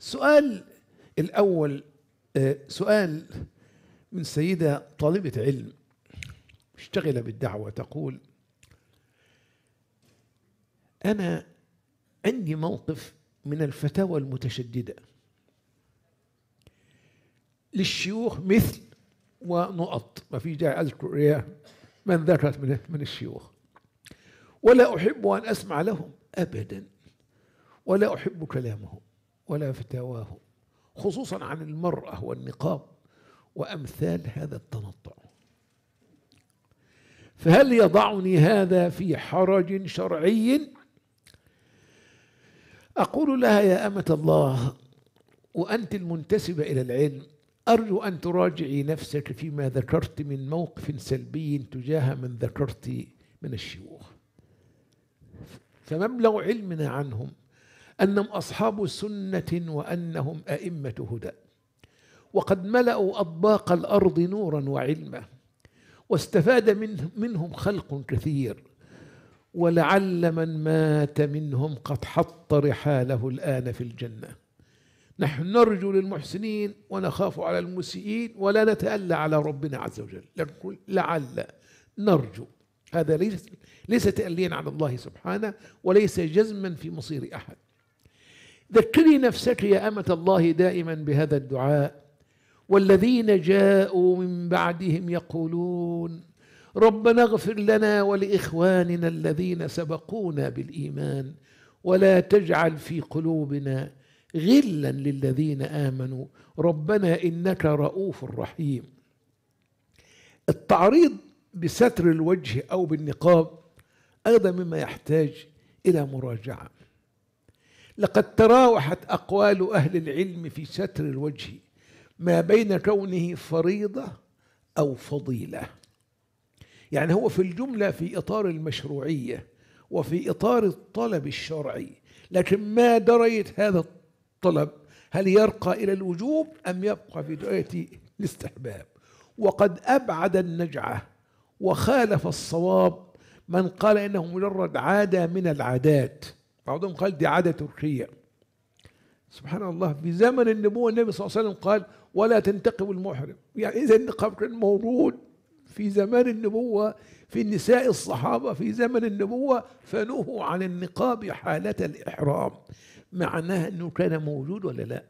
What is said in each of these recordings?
السؤال الأول آه، سؤال من سيدة طالبة علم مشتغلة بالدعوة تقول أنا عندي موقف من الفتاوى المتشددة للشيوخ مثل ونقط ما في داعي أذكر إياه من ذكرت من من الشيوخ ولا أحب أن أسمع لهم أبدا ولا أحب كلامهم ولا فتاواه خصوصا عن المرأة والنقاب وأمثال هذا التنطع فهل يضعني هذا في حرج شرعي أقول لها يا أمة الله وأنت المنتسبة إلى العلم أرجو أن تراجعي نفسك فيما ذكرت من موقف سلبي تجاه من ذكرت من الشيوخ فمبلغ علمنا عنهم أنهم أصحاب سنة وأنهم أئمة هدى وقد ملأوا أطباق الأرض نورا وعلما واستفاد منه منهم خلق كثير ولعل من مات منهم قد حط رحاله الآن في الجنة نحن نرجو للمحسنين ونخاف على المسيئين ولا نتألى على ربنا عز وجل نقول لعل نرجو هذا ليس ليس تأليا على الله سبحانه وليس جزما في مصير أحد ذكري نفسك يا أمة الله دائما بهذا الدعاء والذين جاءوا من بعدهم يقولون ربنا اغفر لنا ولإخواننا الذين سبقونا بالإيمان ولا تجعل في قلوبنا غلا للذين آمنوا ربنا إنك رؤوف رحيم التعريض بستر الوجه أو بالنقاب أيضا مما يحتاج إلى مراجعة لقد تراوحت أقوال أهل العلم في ستر الوجه ما بين كونه فريضة أو فضيلة يعني هو في الجملة في إطار المشروعية وفي إطار الطلب الشرعي لكن ما دريت هذا الطلب هل يرقى إلى الوجوب أم يبقى في درجة الاستحباب وقد أبعد النجعة وخالف الصواب من قال إنه مجرد عادة من العادات بعضهم قال دي عادة تركية سبحان الله في زمن النبوة النبي صلى الله عليه وسلم قال ولا تنتقم المحرم يعني إذا النقاب موجود في زمان النبوة في نساء الصحابة في زمن النبوة فنهوا عن النقاب حالة الإحرام معناها أنه كان موجود ولا لا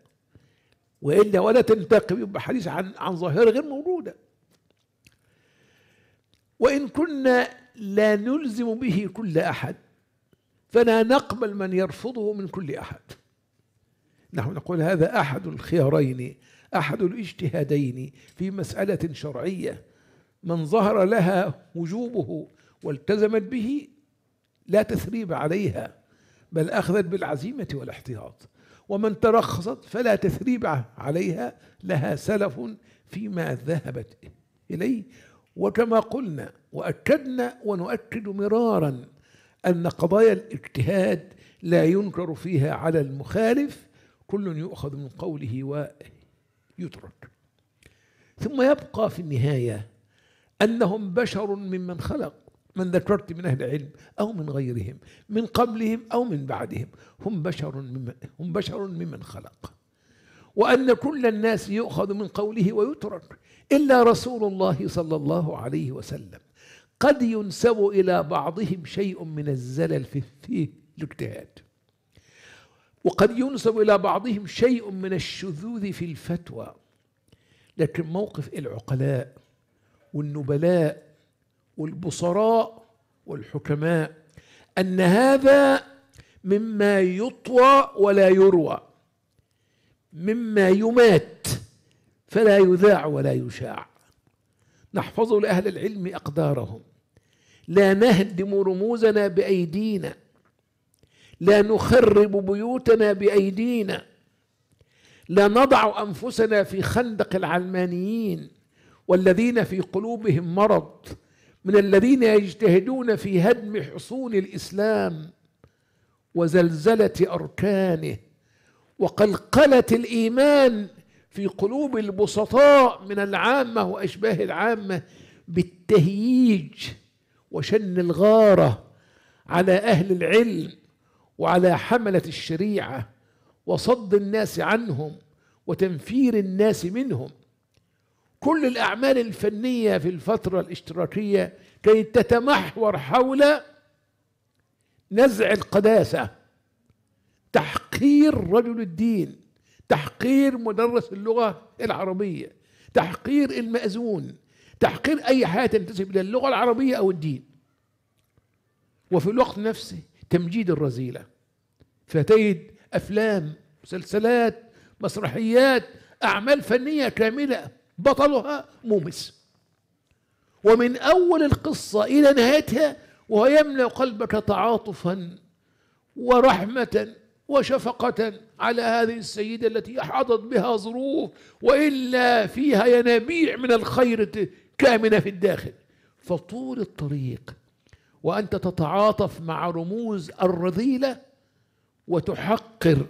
وإلا ولا تنتقم يبقى حديث عن عن ظاهرة غير موجودة وإن كنا لا نلزم به كل أحد فلا نقبل من يرفضه من كل احد نحن نقول هذا احد الخيارين احد الاجتهادين في مساله شرعيه من ظهر لها وجوبه والتزمت به لا تثريب عليها بل اخذت بالعزيمه والاحتياط ومن ترخصت فلا تثريب عليها لها سلف فيما ذهبت اليه وكما قلنا واكدنا ونؤكد مرارا أن قضايا الاجتهاد لا ينكر فيها على المخالف كل يؤخذ من قوله ويترك ثم يبقى في النهاية أنهم بشر ممن خلق من ذكرت من أهل العلم أو من غيرهم من قبلهم أو من بعدهم هم بشر ممن, هم بشر ممن خلق وأن كل الناس يؤخذ من قوله ويترك إلا رسول الله صلى الله عليه وسلم قد ينسب إلى بعضهم شيء من الزلل في, في الاجتهاد وقد ينسب إلى بعضهم شيء من الشذوذ في الفتوى لكن موقف العقلاء والنبلاء والبصراء والحكماء أن هذا مما يطوى ولا يروى مما يمات فلا يذاع ولا يشاع نحفظ لأهل العلم أقدارهم لا نهدم رموزنا بأيدينا لا نخرب بيوتنا بأيدينا لا نضع أنفسنا في خندق العلمانيين والذين في قلوبهم مرض من الذين يجتهدون في هدم حصون الإسلام وزلزلة أركانه وقلقلة الإيمان في قلوب البسطاء من العامة وأشباه العامة بالتهييج وشن الغارة على أهل العلم وعلى حملة الشريعة وصد الناس عنهم وتنفير الناس منهم كل الأعمال الفنية في الفترة الاشتراكية كي تتمحور حول نزع القداسة تحقير رجل الدين تحقير مدرس اللغة العربية تحقير المأذون تحقير أي حاجة تنتسب إلى اللغة العربية أو الدين وفي الوقت نفسه تمجيد الرذيلة فتجد أفلام مسلسلات مسرحيات أعمال فنية كاملة بطلها مومس ومن أول القصة إلى نهايتها وهو يملأ قلبك تعاطفا ورحمة وشفقة على هذه السيدة التي أحاطت بها ظروف وإلا فيها ينابيع من الخير كامنة في الداخل فطول الطريق وأنت تتعاطف مع رموز الرذيلة وتحقر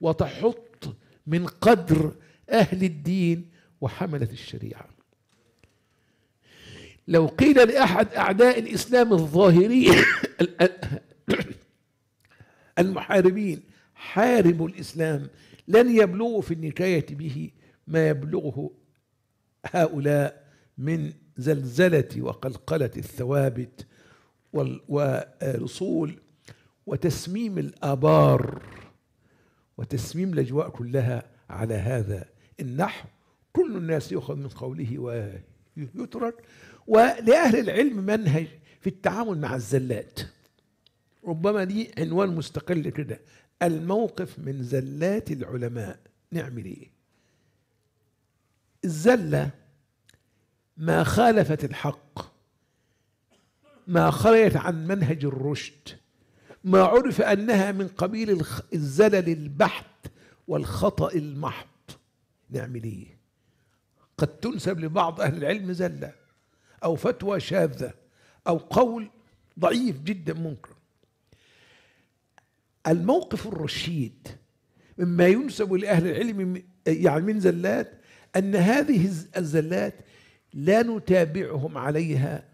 وتحط من قدر أهل الدين وحملة الشريعة لو قيل لأحد أعداء الإسلام الظاهري المحاربين حاربوا الإسلام لن يبلغوا في النكاية به ما يبلغه هؤلاء من زلزلة وقلقلة الثوابت والأصول وتسميم الآبار وتسميم الأجواء كلها على هذا النحو كل الناس يؤخذ من قوله ويترك ولأهل العلم منهج في التعامل مع الزلات ربما دي عنوان مستقل كده الموقف من زلات العلماء نعمل ايه الزله ما خالفت الحق ما خرجت عن منهج الرشد ما عرف انها من قبيل الزلل البحت والخطا المحض نعمل ايه قد تنسب لبعض اهل العلم زله او فتوى شاذه او قول ضعيف جدا منكر الموقف الرشيد مما ينسب لأهل العلم يعني من زلات أن هذه الزلات لا نتابعهم عليها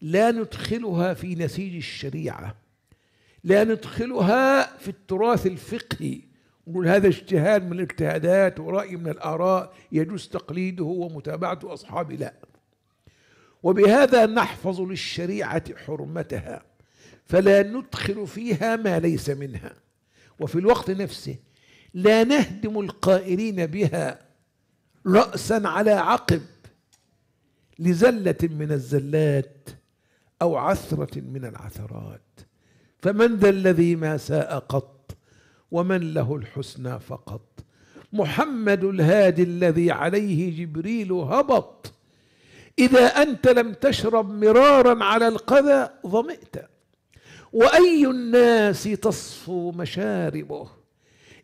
لا ندخلها في نسيج الشريعة لا ندخلها في التراث الفقهي نقول هذا اجتهاد من الاجتهادات ورأي من الآراء يجوز تقليده ومتابعة أصحابه لا وبهذا نحفظ للشريعة حرمتها فلا ندخل فيها ما ليس منها وفي الوقت نفسه لا نهدم القائلين بها رأسا على عقب لزلة من الزلات أو عثرة من العثرات فمن ذا الذي ما ساء قط ومن له الحسنى فقط محمد الهادي الذي عليه جبريل هبط إذا أنت لم تشرب مرارا على القذى ظمئت واي الناس تصفو مشاربه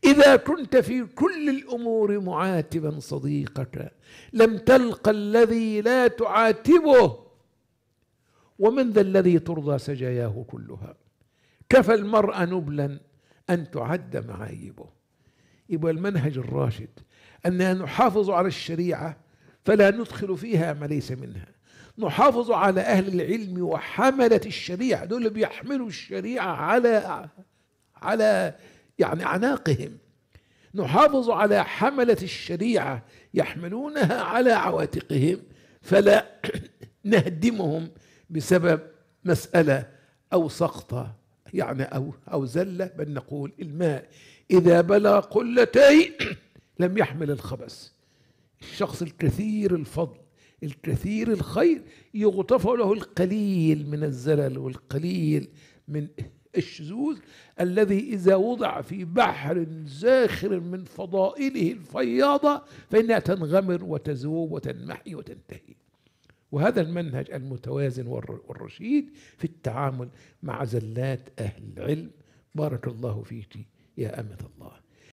اذا كنت في كل الامور معاتبا صديقك لم تلق الذي لا تعاتبه ومن ذا الذي ترضى سجاياه كلها كفى المرء نبلا ان تعد معايبه يبقى المنهج الراشد اننا نحافظ على الشريعه فلا ندخل فيها ما ليس منها نحافظ على أهل العلم وحملة الشريعة دول اللي بيحملوا الشريعة على على يعني أعناقهم نحافظ على حملة الشريعة يحملونها على عواتقهم فلا نهدمهم بسبب مسألة أو سقطة يعني أو أو زلة بل نقول الماء إذا بلغ قلتي لم يحمل الخبث الشخص الكثير الفضل الكثير الخير يغتفر له القليل من الزلل والقليل من الشذوذ الذي إذا وضع في بحر زاخر من فضائله الفياضة فإنها تنغمر وتذوب وتنمحي وتنتهي وهذا المنهج المتوازن والرشيد في التعامل مع زلات أهل العلم بارك الله فيك يا أمة الله